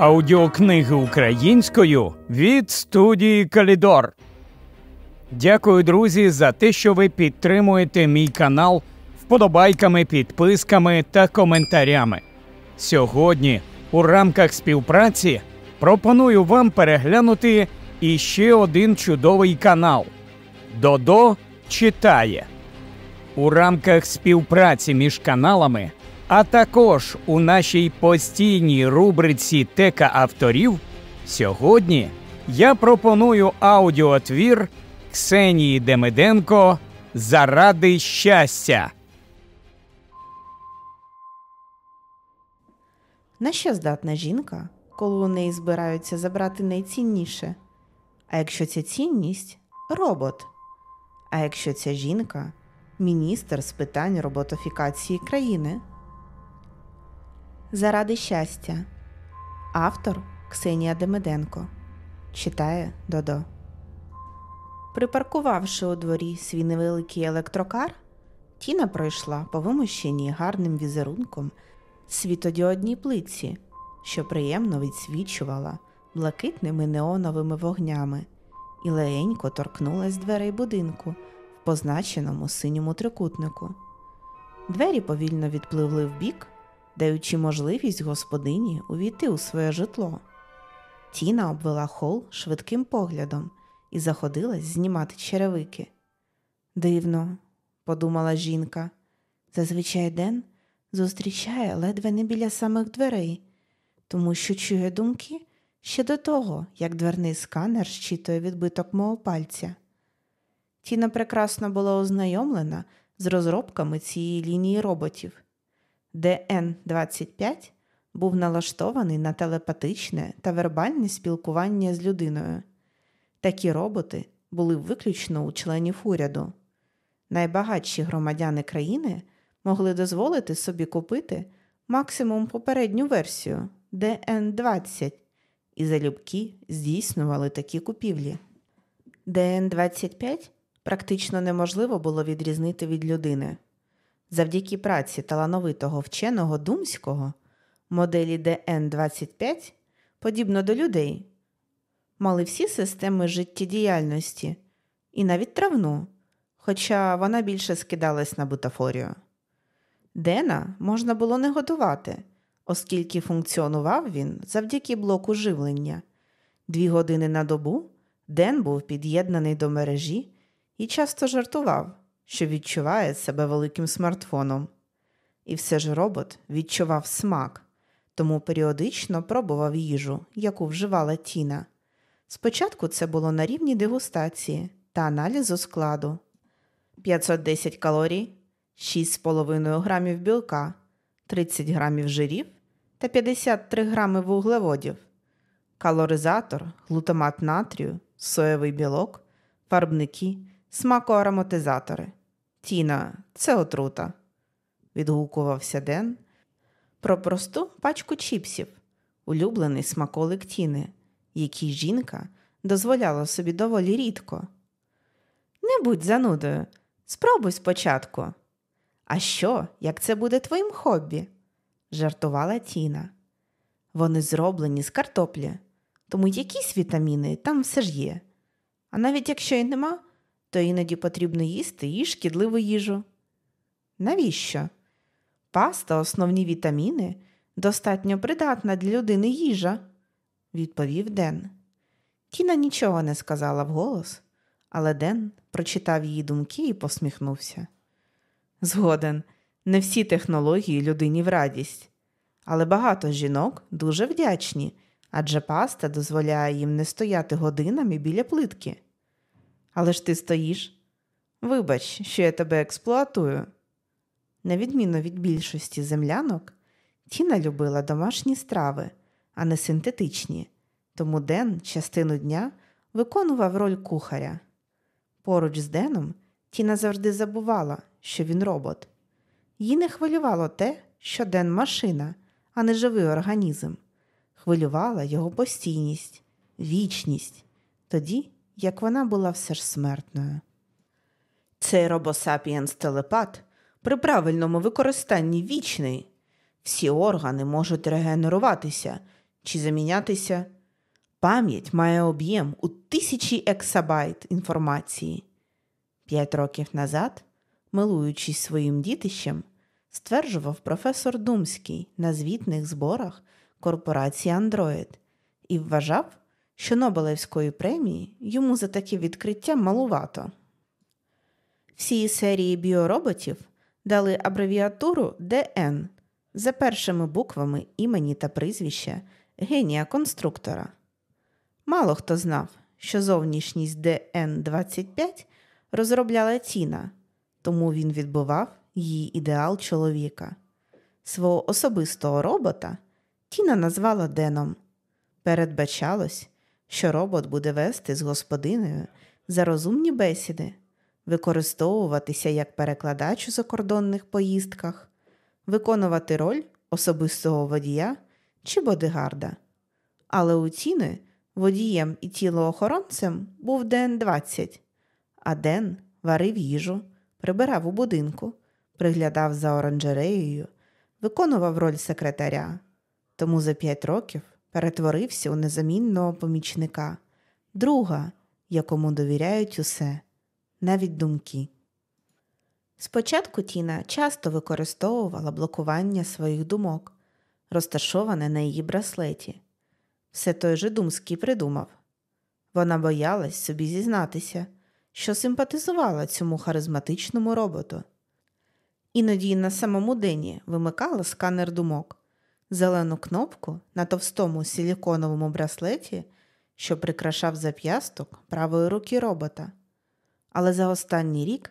Аудіокниги українською від студії Калідор. Дякую, друзі, за те, що ви підтримуєте мій канал вподобайками, підписками та коментарями. Сьогодні у рамках співпраці пропоную вам переглянути іще один чудовий канал Додо читає. У рамках співпраці між каналами. А також у нашій постійній рубриці Тека авторів сьогодні я пропоную аудіотвір Ксенії Демиденко Заради щастя. На що здатна жінка, коли у неї збираються забрати найцінніше? А якщо ця цінність робот? А якщо ця жінка міністр з питань роботофікації країни? Заради щастя. Автор Ксенія Демиденко читає Додо. Припаркувавши у дворі свій невеликий електрокар, Тіна пройшла по вимощеній гарним візерунком світодіодній плитці, що приємно відсвічувала блакитними неоновими вогнями, і легенько торкнулась дверей будинку в позначеному синьому трикутнику. Двері повільно відпливли вбік даючи можливість господині увійти у своє житло. Тіна обвела хол швидким поглядом і заходилась знімати черевики. Дивно, подумала жінка, зазвичай Ден зустрічає ледве не біля самих дверей, тому що чує думки ще до того, як дверний сканер щитує відбиток мого пальця. Тіна прекрасно була ознайомлена з розробками цієї лінії роботів дн 25 був налаштований на телепатичне та вербальне спілкування з людиною. Такі роботи були виключно у членів уряду. Найбагатші громадяни країни могли дозволити собі купити максимум попередню версію ДН-20 і залюбки здійснювали такі купівлі. ДН-25 практично неможливо було відрізнити від людини. Завдяки праці талановитого вченого Думського, моделі ДН25, подібно до людей, мали всі системи життєдіяльності і навіть травну, хоча вона більше скидалась на бутафорію. Дена можна було не годувати, оскільки функціонував він завдяки блоку живлення. Дві години на добу Ден був під'єднаний до мережі і часто жартував що відчуває себе великим смартфоном. І все ж робот відчував смак, тому періодично пробував їжу, яку вживала Тіна. Спочатку це було на рівні дегустації та аналізу складу 510 калорій, 6,5 грамів білка, 30 грамів жирів та 53 грами вуглеводів, калоризатор, глутамат натрію, соєвий білок, фарбники, смаку-ароматизатори. Тіна, це отрута, відгукувався Ден. Про просту пачку чіпсів, улюблений смаколик тіни, який жінка дозволяла собі доволі рідко. Не будь занудою, спробуй спочатку. А що, як це буде твоїм хобі? жартувала Тіна. Вони зроблені з картоплі, тому якісь вітаміни там все ж є. А навіть якщо й нема, то іноді потрібно їсти і шкідливу їжу. Навіщо? Паста, основні вітаміни достатньо придатна для людини їжа, відповів Ден. Тіна нічого не сказала вголос, але Ден прочитав її думки і посміхнувся. Згоден, не всі технології людині в радість, але багато жінок дуже вдячні, адже паста дозволяє їм не стояти годинами біля плитки. Але ж ти стоїш. Вибач, що я тебе експлуатую. На відміну від більшості землянок, Тіна любила домашні страви, а не синтетичні, тому Ден частину дня виконував роль кухаря. Поруч з Деном Тіна завжди забувала, що він робот. Їй не хвилювало те, що Ден машина, а не живий організм. Хвилювала його постійність, вічність. Тоді, як вона була все ж смертною. Цей робосапієнс телепат при правильному використанні вічний. Всі органи можуть регенеруватися чи замінятися. Пам'ять має об'єм у тисячі ексабайт інформації. П'ять років назад, милуючись своїм дітищем, стверджував професор Думський на звітних зборах корпорації Android і вважав, що Нобелевської премії йому за такі відкриття малувато. Всі серії біороботів дали абревіатуру ДН за першими буквами імені та прізвища генія конструктора. Мало хто знав, що зовнішність ДН25 розробляла Тіна, тому він відбував її ідеал чоловіка. Свого особистого робота Тіна назвала Деном. Передбачалось, що робот буде вести з господинею за розумні бесіди, використовуватися як перекладач у закордонних поїздках, виконувати роль особистого водія чи бодигарда. Але у ціни водієм і тілоохоронцем був Ден 20, а Ден варив їжу, прибирав у будинку, приглядав за оранжереєю, виконував роль секретаря. Тому за п'ять років перетворився у незамінного помічника, друга, якому довіряють усе, навіть думки. Спочатку Тіна часто використовувала блокування своїх думок, розташоване на її браслеті. Все той же Думський придумав. Вона боялась собі зізнатися, що симпатизувала цьому харизматичному роботу. Іноді на самому Дені вимикала сканер думок, зелену кнопку на товстому силіконовому браслеті, що прикрашав зап'ясток правої руки робота. Але за останній рік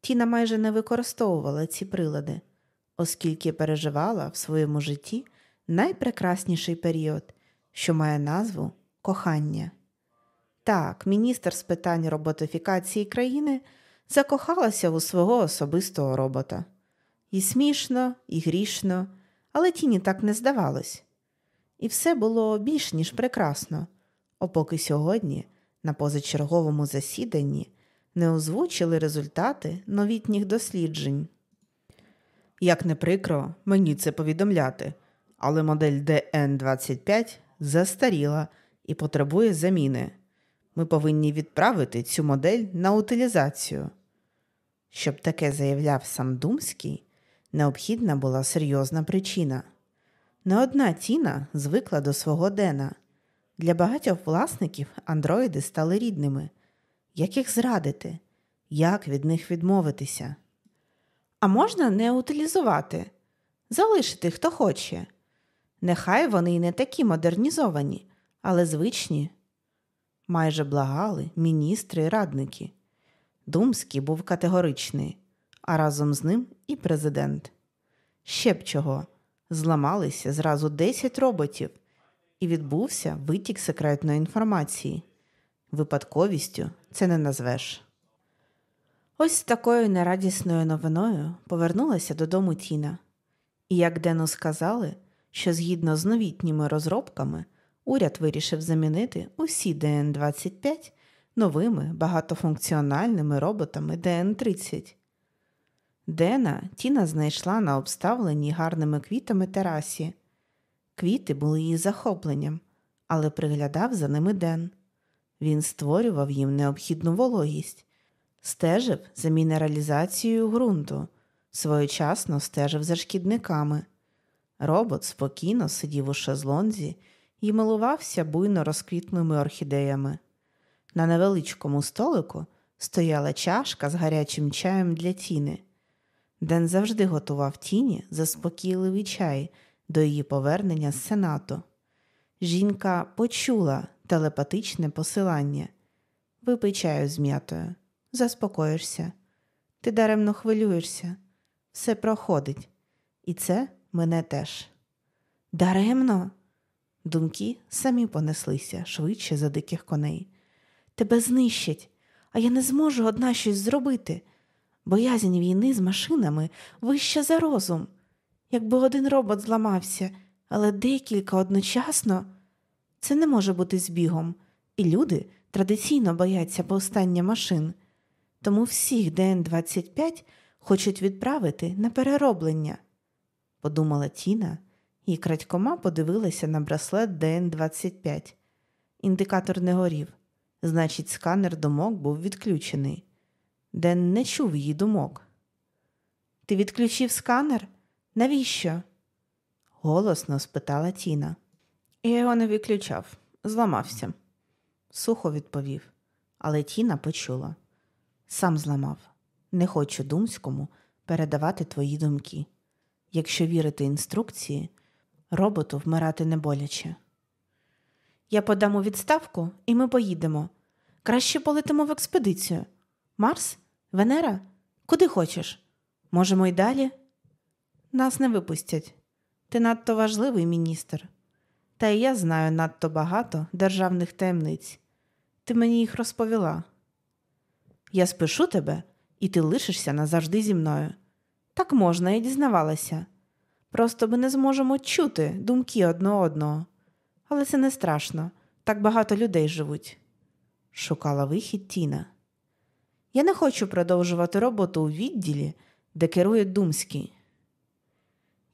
Тіна майже не використовувала ці прилади, оскільки переживала в своєму житті найпрекрасніший період, що має назву кохання. Так, міністр з питань роботифікації країни закохалася у свого особистого робота. І смішно, і грішно, але тіні так не здавалось. І все було більш ніж прекрасно, опоки сьогодні, на позачерговому засіданні, не озвучили результати новітніх досліджень. Як не прикро, мені це повідомляти, але модель ДН25 застаріла і потребує заміни. Ми повинні відправити цю модель на утилізацію. Щоб таке заявляв сам Думський, необхідна була серйозна причина. Не одна ціна звикла до свого Дена. Для багатьох власників андроїди стали рідними. Як їх зрадити? Як від них відмовитися? А можна не утилізувати, залишити хто хоче. Нехай вони й не такі модернізовані, але звичні. Майже благали міністри і радники. Думський був категоричний а разом з ним і президент. Ще б чого. Зламалися зразу 10 роботів, і відбувся витік секретної інформації. Випадковістю це не назвеш. Ось з такою нерадісною новиною повернулася додому Тіна. І як Дену сказали, що згідно з новітніми розробками уряд вирішив замінити усі ДН-25 новими багатофункціональними роботами ДН-30. Дена Тіна знайшла на обставленій гарними квітами терасі. Квіти були її захопленням, але приглядав за ними Ден. Він створював їм необхідну вологість, стежив за мінералізацією ґрунту, своєчасно стежив за шкідниками. Робот спокійно сидів у шезлонзі і милувався буйно розквітлими орхідеями. На невеличкому столику стояла чашка з гарячим чаєм для тіни. Ден завжди готував тіні заспокійливий чай до її повернення з сенату. Жінка почула телепатичне посилання Випий чаю з м'ятою, заспокоїшся. Ти даремно хвилюєшся, все проходить, і це мене теж. Даремно. Думки самі понеслися швидше за диких коней. Тебе знищать, а я не зможу одна щось зробити. Боязнь війни з машинами вища за розум. Якби один робот зламався, але декілька одночасно це не може бути збігом, і люди традиційно бояться повстання машин, тому всіх дн 25 хочуть відправити на перероблення, подумала Тіна і крадькома подивилася на браслет дн 25 Індикатор не горів, значить, сканер думок був відключений. Ден не чув її думок. Ти відключив сканер? Навіщо? голосно спитала Тіна. Я його не виключав, зламався, сухо відповів, але Тіна почула. Сам зламав. Не хочу Думському передавати твої думки. Якщо вірити інструкції, роботу вмирати не боляче. Я подам у відставку, і ми поїдемо. Краще полетимо в експедицію. Марс? Венера, куди хочеш? Можемо й далі? Нас не випустять. Ти надто важливий міністр. Та й я знаю надто багато державних таємниць. Ти мені їх розповіла. Я спишу тебе, і ти лишишся назавжди зі мною. Так можна, я дізнавалася. Просто ми не зможемо чути думки одне одного. Але це не страшно так багато людей живуть. Шукала вихід Тіна. Я не хочу продовжувати роботу у відділі, де керує Думський.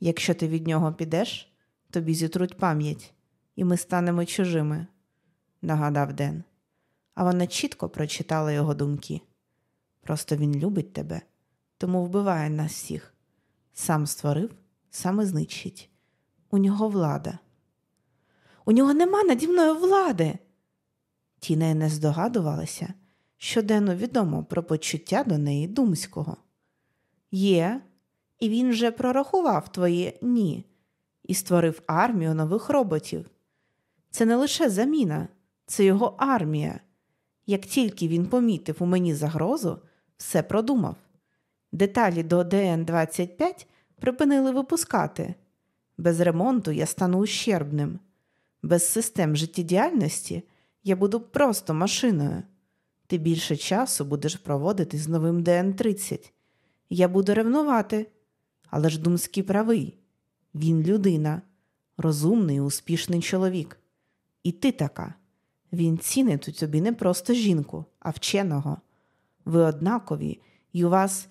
Якщо ти від нього підеш, тобі зітруть пам'ять, і ми станемо чужими, нагадав Ден, а вона чітко прочитала його думки. Просто він любить тебе, тому вбиває нас всіх. Сам створив, сам і знищить. У нього влада. У нього нема наді мною влади. Тіна не здогадувалася щоденно відомо про почуття до неї Думського. Є, і він же прорахував твоє ні і створив армію нових роботів. Це не лише заміна, це його армія. Як тільки він помітив у мені загрозу, все продумав. Деталі до ДН-25 припинили випускати. Без ремонту я стану ущербним. Без систем життєдіяльності я буду просто машиною ти більше часу будеш проводити з новим ДН-30. Я буду ревнувати. Але ж Думський правий. Він людина, розумний, і успішний чоловік. І ти така. Він цінить у тобі не просто жінку, а вченого. Ви однакові, і у вас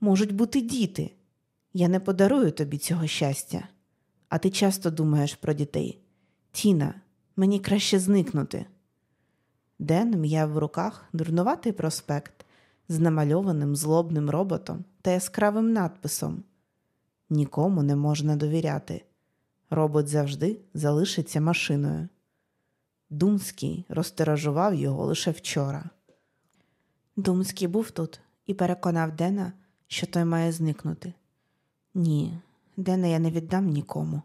можуть бути діти. Я не подарую тобі цього щастя. А ти часто думаєш про дітей. Тіна, мені краще зникнути. Ден м'яв в руках дурнуватий проспект з намальованим злобним роботом та яскравим надписом Нікому не можна довіряти. Робот завжди залишиться машиною. Думський розтиражував його лише вчора. Думський був тут і переконав Дена, що той має зникнути. Ні, Дена я не віддам нікому.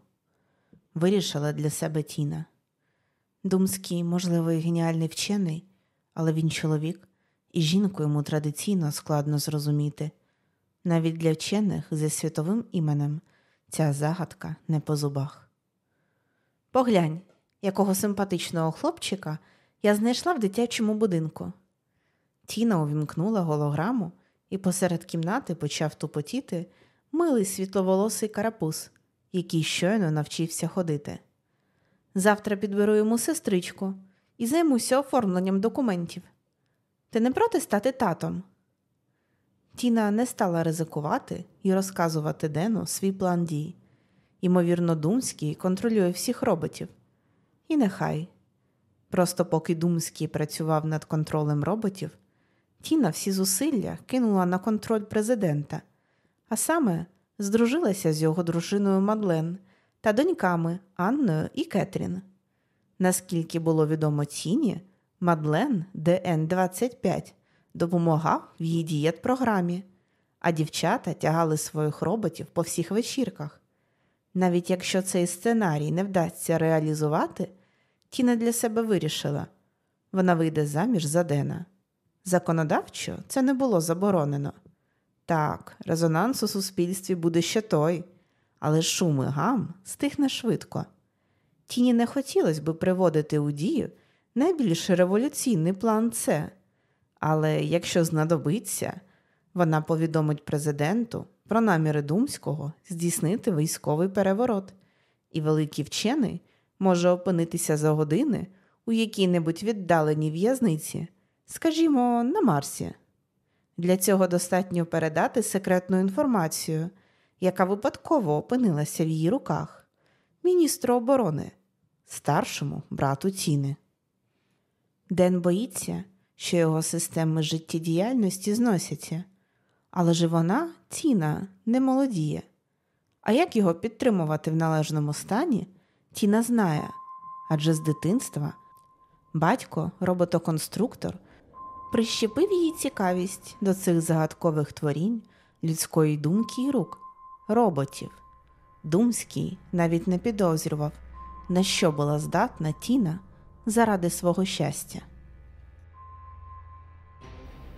Вирішила для себе Тіна. Думський, можливо, і геніальний вчений, але він чоловік, і жінку йому традиційно складно зрозуміти. Навіть для вчених зі світовим іменем ця загадка не по зубах. Поглянь, якого симпатичного хлопчика я знайшла в дитячому будинку. Тіна увімкнула голограму і посеред кімнати почав тупотіти милий світловолосий карапуз, який щойно навчився ходити. Завтра підберу йому сестричку і займуся оформленням документів. Ти не проти стати татом? Тіна не стала ризикувати і розказувати Дену свій план дій. Ймовірно, Думський контролює всіх роботів. І нехай. Просто поки Думський працював над контролем роботів, Тіна всі зусилля кинула на контроль президента, а саме здружилася з його дружиною Мадлен – та доньками Анною і Кетрін. Наскільки було відомо Тіні, Мадлен ДН-25 допомагав в її дієт-програмі, а дівчата тягали своїх роботів по всіх вечірках. Навіть якщо цей сценарій не вдасться реалізувати, Тіна для себе вирішила вона вийде заміж за Дена. Законодавчо це не було заборонено. Так, резонанс у суспільстві буде ще той але шум і гам стихне швидко. Тіні не хотілося би приводити у дію найбільш революційний план С, але якщо знадобиться, вона повідомить президенту про наміри Думського здійснити військовий переворот, і великий вчений може опинитися за години у якій-небудь віддаленій в'язниці, скажімо, на Марсі. Для цього достатньо передати секретну інформацію яка випадково опинилася в її руках, міністру оборони, старшому брату Тіни. Ден боїться, що його системи життєдіяльності зносяться, але ж вона, Тіна, не молодіє. А як його підтримувати в належному стані, Тіна знає адже з дитинства батько, роботоконструктор, прищепив її цікавість до цих загадкових творінь людської думки і рук роботів. Думський навіть не підозрював, на що була здатна Тіна заради свого щастя.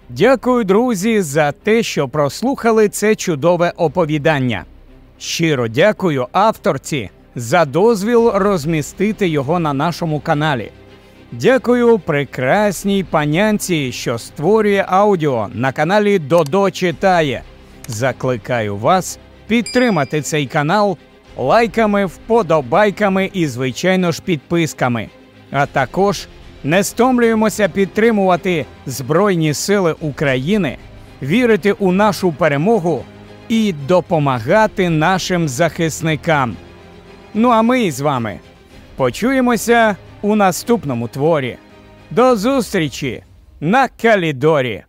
Дякую, друзі, за те, що прослухали це чудове оповідання. Щиро дякую авторці за дозвіл розмістити його на нашому каналі. Дякую прекрасній панянці, що створює аудіо на каналі Додо Читає. Закликаю вас підтримати цей канал лайками, вподобайками і, звичайно ж, підписками. А також не стомлюємося підтримувати Збройні Сили України, вірити у нашу перемогу і допомагати нашим захисникам. Ну а ми з вами почуємося у наступному творі. До зустрічі на Калідорі!